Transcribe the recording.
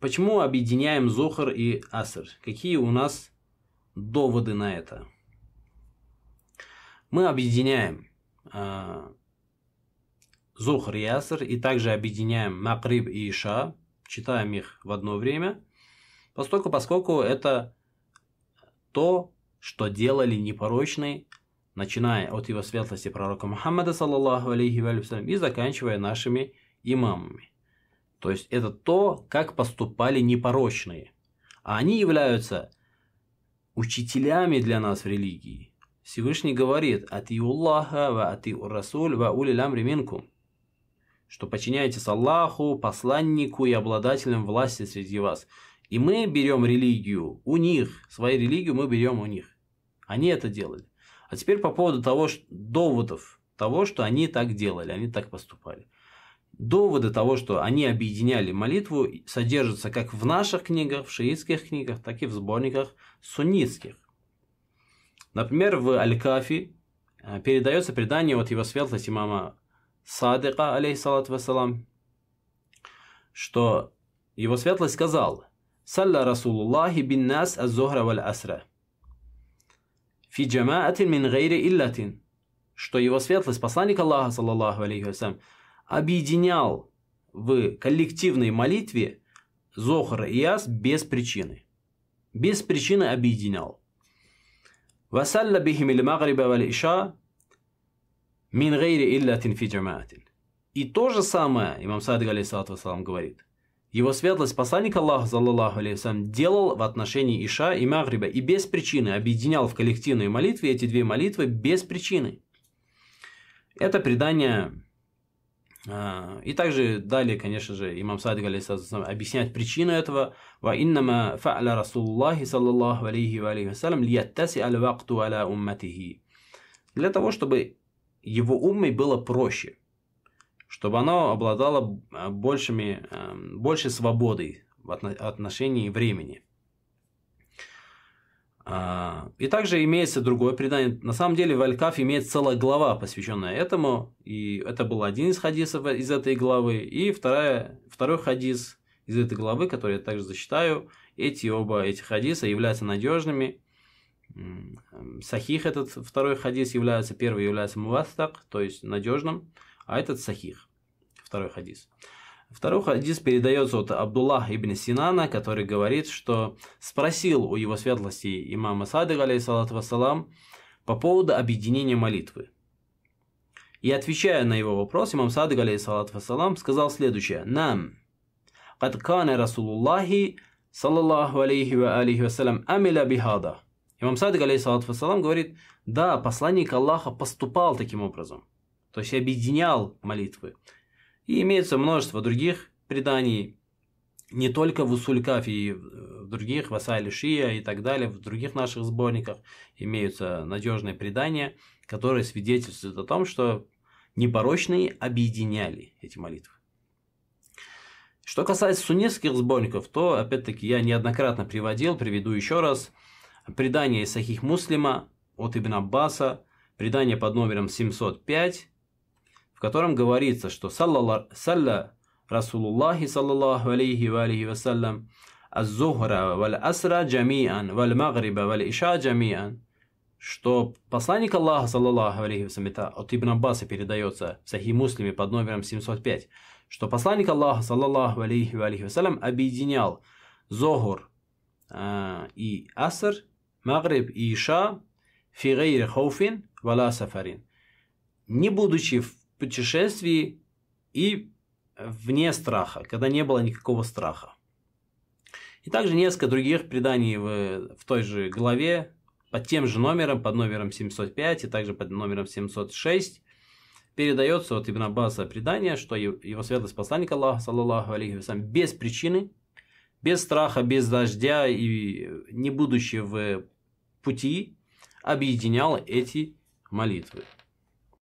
Почему объединяем Зохар и Аср? Какие у нас доводы на это? Мы объединяем э, Зохар и Аср и также объединяем Макриб и Иша, читаем их в одно время, поскольку, поскольку это то, что делали непорочные, начиная от его светлости пророка Мухаммада, саллаллаху алейхи вассалям, и заканчивая нашими имамами. То есть это то, как поступали непорочные. А они являются учителями для нас в религии. Всевышний говорит «Ати Аллаха, ва ати Расуль, ва ули ламри минкум» что подчиняйтесь Аллаху, посланнику и обладателям власти среди вас. И мы берем религию у них, свою религию мы берем у них. Они это делали. А теперь по поводу того, что, доводов того, что они так делали, они так поступали доводы того, что они объединяли молитву, содержатся как в наших книгах, в шиитских книгах, так и в сборниках суннитских. Например, в Аль-Кафи э, передается предание от его светлости имама Садыка, алейхиссалат вассалам, что его светлость сказал «Салла Расулуллахи бин нас аз-зухра валь асра» «Фи джамаатин мин гайри иллатин» что его светлость, посланник Аллаха, саллаллаху алейхи вассалам, объединял в коллективной молитве Зохара и Яс без причины. Без причины объединял. وسل بهم المغرب والعشاء من غير إلة في جماعة. И то же самое имам Садик алейсалату вассалам говорит. Его светлость посланник Аллаха, саллаллаху алейхиссалам, делал в отношении Иша и Магриба и без причины объединял в коллективной молитве эти две молитвы без причины. Это предание а, и также далее, конечно же, имам Садик объясняет причину этого. وَإِنَّمَا فَعْلَ رَسُولُ саллаллаху صَلَّى اللَّهُ عَلَيْهِ وَعَلَيْهِ وَسَلَّمْ لِيَتَّسِعَ الْوَقْتُ عَلَى أُمَّتِهِ Для того, чтобы его умме было проще, чтобы оно обладало а, большими, а, большей свободой в отношении времени. И также имеется другое предание. На самом деле в Аль-Каф имеет целая глава, посвященная этому. И это был один из хадисов из этой главы. И вторая, второй хадис из этой главы, который я также зачитаю. Эти оба эти хадиса являются надежными. Эм, сахих этот второй хадис является, первый является мувастак, то есть надежным, а этот сахих, второй хадис. Второй хадис передается от Абдуллах ибн Синана, который говорит, что спросил у его светлости имама Садыга, алейсалату вассалам, по поводу объединения молитвы. И отвечая на его вопрос, имам Садыг, алейсалату вассалам, сказал следующее. Нам, قد كان رسول الله صلى الله عليه وآله وسلم أمل بهذا Имам Садык, алейсалату вассалам, говорит, да, посланник Аллаха поступал таким образом, то есть объединял молитвы. И имеется множество других преданий, не только в Усулькаф и в э, других, в Асайле Шия и так далее, в других наших сборниках имеются надежные предания, которые свидетельствуют о том, что непорочные объединяли эти молитвы. Что касается суннитских сборников, то, опять-таки, я неоднократно приводил, приведу еще раз, предание из Сахих Муслима от Ибн Аббаса, предание под номером 705, в котором говорится, что салла, Расулуллахи саллаллаху алейхи ва алейхи вассалям «Аз-Зухра валь-Асра джамиан валь-Магриба валь-Иша джамиан» что посланник Аллаха, саллаллаху алейхи вассалям, от Ибн Аббаса передается в Сахи Муслиме под номером 705, что посланник Аллаха, саллаллаху алейхи вассалям, объединял Зохур э, и Аср, Магриб и Иша, фигейри хауфин, вала сафарин, не будучи в путешествии и э, вне страха, когда не было никакого страха. И также несколько других преданий в, в той же главе под тем же номером, под номером 705 и также под номером 706 передается от Ибн Аббаса предание, что его святость посланник Аллаха, саллаллаху алейхи вассалям, без причины, без страха, без дождя и не будучи в пути, объединял эти молитвы.